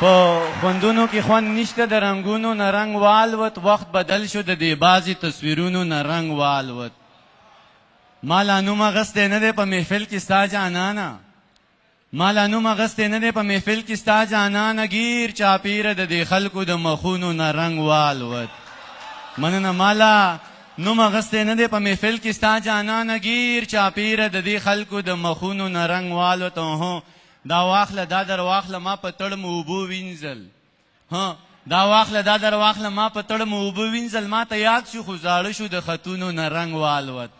په خوندونو کې خوند نشته د رنگونو نه رنگ والوت وخت بدل شو د دې بازي تصویرونو نه رنگ والوت مالا نوم غسته نه ده په محفل کې ستا جانانا مالا نوم غسته نه ده په محفل کې ستا جانانا گیر چاپیره د دې خلکو د مخونو نه رنگ والوت مننه مالا نوم غسته نه ده په محفل کې ستا جانانا گیر چاپیره د دې خلکو د مخونو نه رنگ والوت هو دا واخله دا در واخله ما په تړم وبو وینځل ها دا واخله دا در واخله ما په تړم وبو وینځل ما ته یاد شو خو زاړه شو د خاتونو نه رنگ والوت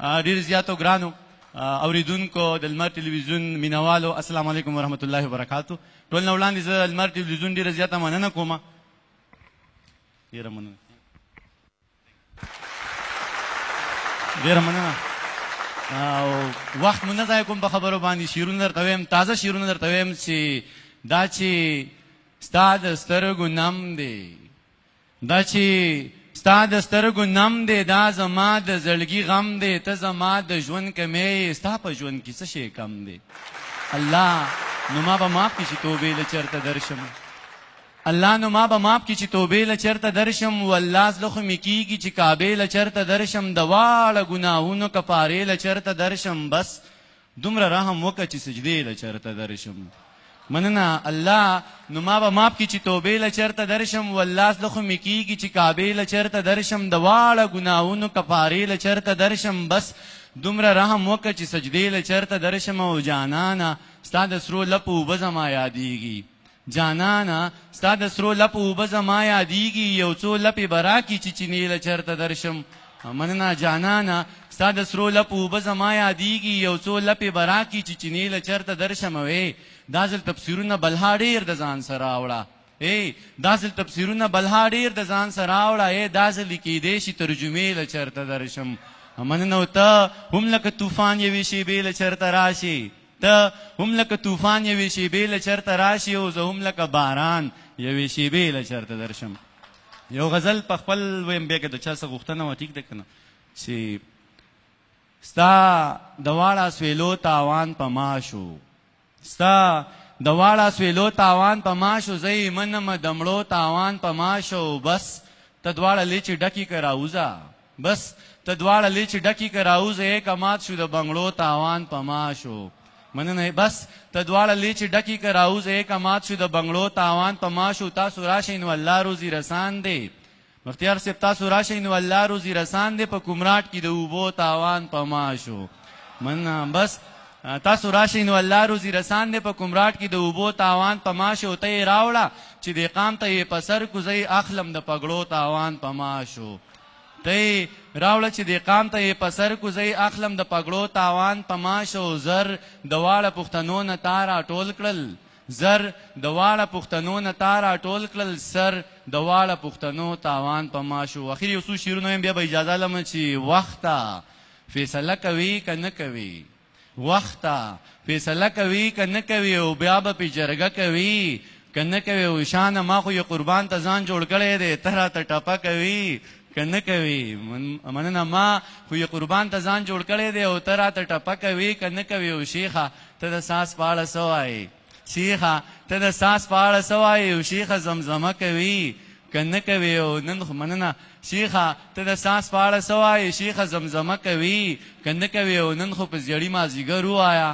ډیر زیاتو ګرانو اوریدونکو د المر ټلویزیون مینوالو السلام علیکم ورحمت الله وبرکاتو ټول نو وړاندې زه المر ټلویزیون ډیره زیاته مننه کوم ډیره مننه ډیره مننه او وخت مونږ نه ځای کوم په خبرو باندې شیرونه درته ویم تازه شیرونه درته ویم چې دا چې ستا د سترګو نم دی دا چې ستا د سترګو نم دی دا زما د زړګي غم دی ته زما د ژوند کمې ستا په ژوند کې څه شی کم دی الله نو ما به معاف کړي چې توبې له چېرته درشم الله نو ما به ماپ کی چې توبې له چرته درشم والله زلخ می کیږي چې کعبې له چرته درشم د واړه ګناهونو کفارې له چرته درشم بس دومره رحم وکړه چې سجدې له چرته درشم مننه الله نو ما به ماپ کی چې توبې له چرته درشم والله زلخ می کیږي چې کعبې له چرته درشم د واړه ګناهونو کفارې له چرته درشم بس دومره رحم وکړه چې سجدې له چرته درشم او جانانا ستاد سرو لپو بزما یادېږي جانانا ستا د سرو لپ اوبه زما یادیږي یو څو لپې به راکړي چې چینې له چېرته درشم مننه جانانا ستا د سرو لپ اوبه زما یادیږي یو څو لپې به راکړي چې چینې له چېرته درشم وې دا ځل تفسیرونه بلها ډېر د ځان سره راوړه ای دا ځل تفسیرونه بلها ډېر د ځان سره راوړه ای دا ځل لیکېدی شي ترجمې له چېرته درشم مننه ته هم لکه طوفان یوې شېبې له چېرته راشي ته هم لکه طوفان یوې شیبې له چرته راشي او زه هم لکه باران یوې شیبې له چرته درشم یو غزل په خپل ویم بیا که د چا څه غوښتنه وه ټیک ده که نه چې ستا د واړه سویلو تاوان په ما شو ستا د واړه سویلو تاوان په ما شو زه یې منم د مړو تاوان په ما شو بس ته دواړه لیچې ډکې که راوځه بس ته دواړه لیچې ډکې که راوځه یې کمات شو د بنګړو تاوان په ما شو مننه بس ته دواړه لیچ ډکی که راوز یک امات شو د بنگړو تاوان پما شو تاسو راشئ نو الله روزي رسان دی مختیار صاحب تاسو راشئ نو الله روزي رسان دی په کومراټ کې د اوبو تاوان پما شو مننه بس تاسو راشئ نو الله روزي رسان دی په کومراټ کې د اوبو تاوان پما شو ته راوړه چې د قام ته یې په سر کوزي اخلم د پګړو تاوان پما شو ته راوړه چې د قام ته په سر کوزي اخلم د پګړو تاوان پماش او زر د واړه پښتنو نه تارا ټول کړل زر د واړه پښتنو نه تارا ټول کړل سر د واړه پښتنو تاوان پماش او اخر یو څو شیرونه بیا به اجازه لمه چې وخته فیصله کوي کنه کوي وخته فیصله کوي کنه کوي او بیا به جرګه کوي کنه کوي او شان ما خو یو قربان ته ځان جوړ کړی دی تر ته ټپه کوي کنه کوي مننه ما خو یې قربان ته ځان جوړ کړی دی او ته راته ټپه کوي کنه کوي او شیخه ته د ساس پاړه سوای شیخه ته د ساس پاړه سوای او شیخه زمزمه کوي کنه کوي او نن خو مننه شیخه ته د ساس پاړه سوای شیخه زمزمه کوي کنه کوي او نن خو په زیړی ما زیګر وایا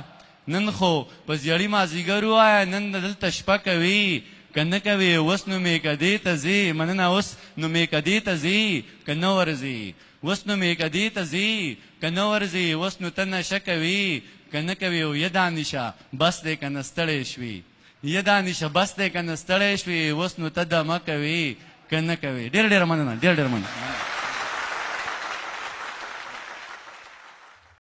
نن خو په زیړی ما زیګر وایا نن دلته شپه کوي کنه کوي وس نو می کدی ته زی مننه اوس نو می کدی ته زی کنه ورزی وس نو می کدی ته زی کنه ورزی وس نو تنه شکوي کنه کوي یدا نشه بس دې کنه ستړې شوي یدا نشه بس دې کنه ستړې شوي وس نو تدمه کوي کنه کوي ډېر ډېر مننه ډېر ډېر مننه